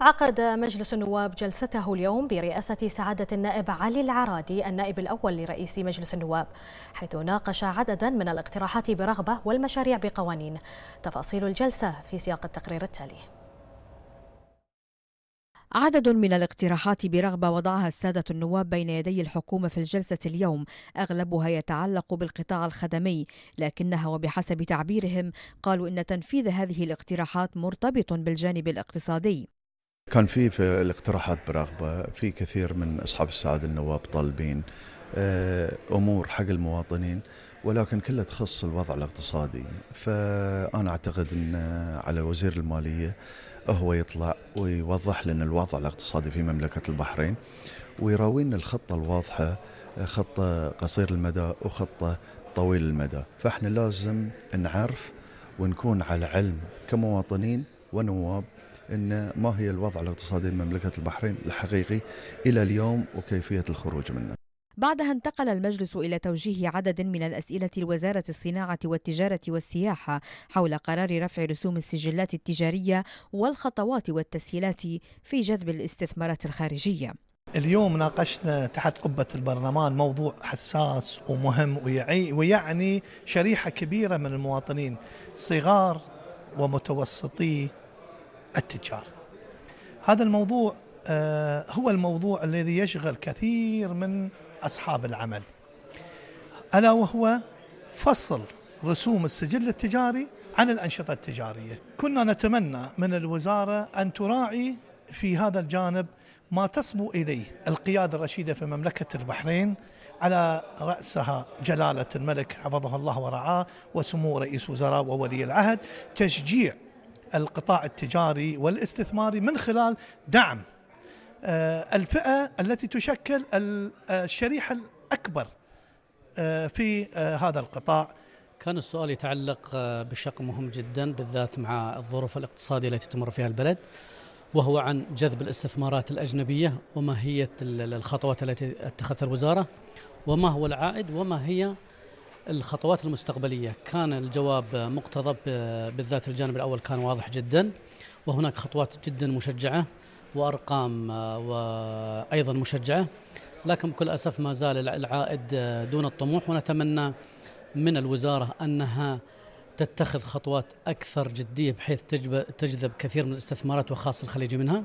عقد مجلس النواب جلسته اليوم برئاسة سعادة النائب علي العرادي النائب الأول لرئيس مجلس النواب حيث ناقش عددا من الاقتراحات برغبة والمشاريع بقوانين تفاصيل الجلسة في سياق التقرير التالي عدد من الاقتراحات برغبة وضعها السادة النواب بين يدي الحكومة في الجلسة اليوم أغلبها يتعلق بالقطاع الخدمي لكنها وبحسب تعبيرهم قالوا إن تنفيذ هذه الاقتراحات مرتبط بالجانب الاقتصادي كان في في الاقتراحات برغبه في كثير من اصحاب السعاده النواب طالبين آه، امور حق المواطنين ولكن كلها تخص الوضع الاقتصادي فانا اعتقد ان على وزير الماليه هو يطلع ويوضح لنا الوضع الاقتصادي في مملكه البحرين ويراوينا الخطه الواضحه خطه قصير المدى وخطه طويل المدى فاحنا لازم نعرف ونكون على علم كمواطنين ونواب أن ما هي الوضع الاقتصادي لمملكة البحرين الحقيقي إلى اليوم وكيفية الخروج منه بعدها انتقل المجلس إلى توجيه عدد من الأسئلة لوزارة الصناعة والتجارة والسياحة حول قرار رفع رسوم السجلات التجارية والخطوات والتسهيلات في جذب الاستثمارات الخارجية اليوم ناقشنا تحت قبة البرلمان موضوع حساس ومهم ويعني شريحة كبيرة من المواطنين صغار ومتوسطي التجار هذا الموضوع آه، هو الموضوع الذي يشغل كثير من أصحاب العمل ألا وهو فصل رسوم السجل التجاري عن الأنشطة التجارية كنا نتمنى من الوزارة أن تراعي في هذا الجانب ما تصبو إليه القيادة الرشيدة في مملكة البحرين على رأسها جلالة الملك حفظه الله ورعاه وسمو رئيس وزراء وولي العهد تشجيع القطاع التجاري والاستثماري من خلال دعم آه، الفئه التي تشكل آه، الشريحه الاكبر آه، في هذا القطاع كان السؤال يتعلق بشق مهم جدا بالذات مع الظروف الاقتصاديه التي تمر فيها البلد وهو عن جذب الاستثمارات الاجنبيه وما هي الخطوات التي اتخذتها الوزاره وما هو العائد وما هي الخطوات المستقبلية كان الجواب مقتضب آه، بالذات الجانب الأول كان واضح جدا وهناك خطوات جدا مشجعة وأرقام آه، وأيضا مشجعة لكن بكل أسف ما زال العائد آه، دون الطموح ونتمنى من الوزارة أنها تتخذ خطوات أكثر جدية بحيث تجذب كثير من الاستثمارات وخاصة الخليج منها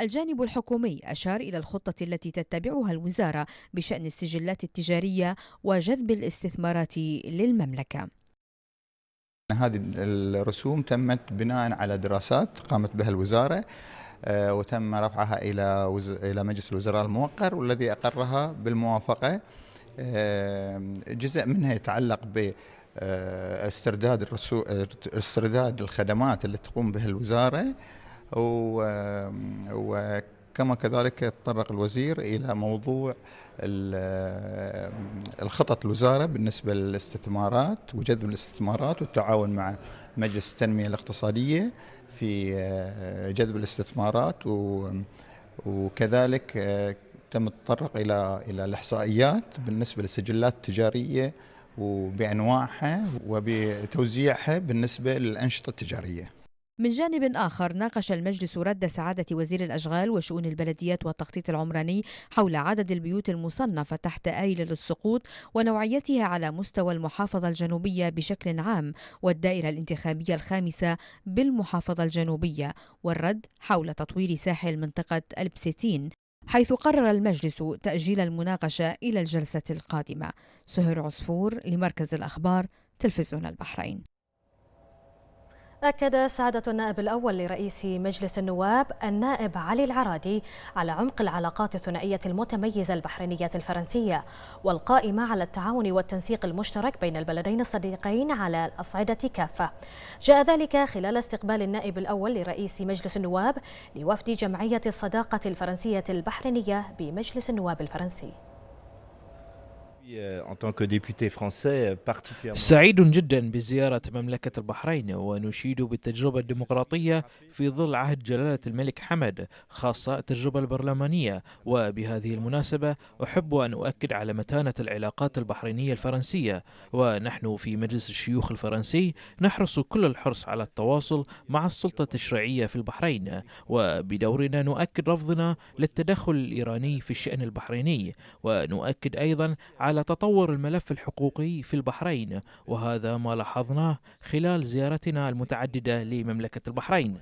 الجانب الحكومي أشار إلى الخطة التي تتبعها الوزارة بشأن السجلات التجارية وجذب الاستثمارات للمملكة هذه الرسوم تمت بناء على دراسات قامت بها الوزاره آه، وتم رفعها الى وز... الى مجلس الوزراء الموقر والذي اقرها بالموافقه آه، جزء منها يتعلق ب آه، استرداد الرسو... استرداد الخدمات اللي تقوم بها الوزاره وكما كذلك تطرق الوزير الى موضوع الخطط الوزاره بالنسبه للاستثمارات وجذب الاستثمارات والتعاون مع مجلس التنميه الاقتصاديه في آه، جذب الاستثمارات وكذلك آه، تم التطرق الى الى الاحصائيات بالنسبه للسجلات التجاريه وبانواعها وبتوزيعها بالنسبه للانشطه التجاريه من جانب آخر ناقش المجلس رد سعادة وزير الأشغال وشؤون البلديات والتخطيط العمراني حول عدد البيوت المصنفة تحت آيل للسقوط ونوعيتها على مستوى المحافظة الجنوبية بشكل عام والدائرة الانتخابية الخامسة بالمحافظة الجنوبية والرد حول تطوير ساحل منطقة البسيتين حيث قرر المجلس تأجيل المناقشة إلى الجلسة القادمة سهير عصفور لمركز الأخبار تلفزيون البحرين أكد سعادة النائب الأول لرئيس مجلس النواب النائب علي العرادي على عمق العلاقات الثنائية المتميزة البحرينية الفرنسية والقائمة على التعاون والتنسيق المشترك بين البلدين الصديقين على الأصعدة كافة جاء ذلك خلال استقبال النائب الأول لرئيس مجلس النواب لوفد جمعية الصداقة الفرنسية البحرينية بمجلس النواب الفرنسي Euh, euh, سعيد جدا بزيارة مملكة البحرين ونشيد بالتجربة الديمقراطية في ظل عهد جلالة الملك حمد خاصة التجربة البرلمانية وبهذه المناسبة أحب أن أؤكد على متانة العلاقات البحرينية الفرنسية ونحن في مجلس الشيوخ الفرنسي نحرص كل الحرص على التواصل مع السلطة التشريعية في البحرين وبدورنا نؤكد رفضنا للتدخل الإيراني في الشأن البحريني ونؤكد أيضا على تطور الملف الحقوقي في البحرين وهذا ما لاحظناه خلال زيارتنا المتعددة لمملكة البحرين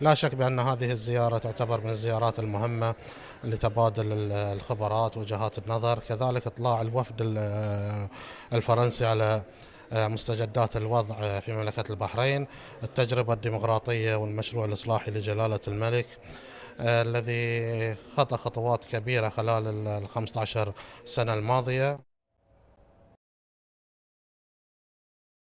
لا شك بأن هذه الزيارة تعتبر من الزيارات المهمة لتبادل الخبرات وجهات النظر كذلك إطلاع الوفد الفرنسي على مستجدات الوضع في مملكة البحرين التجربة الديمقراطية والمشروع الإصلاحي لجلالة الملك الذي خطى خطوات كبيرة خلال ال 15 سنة الماضية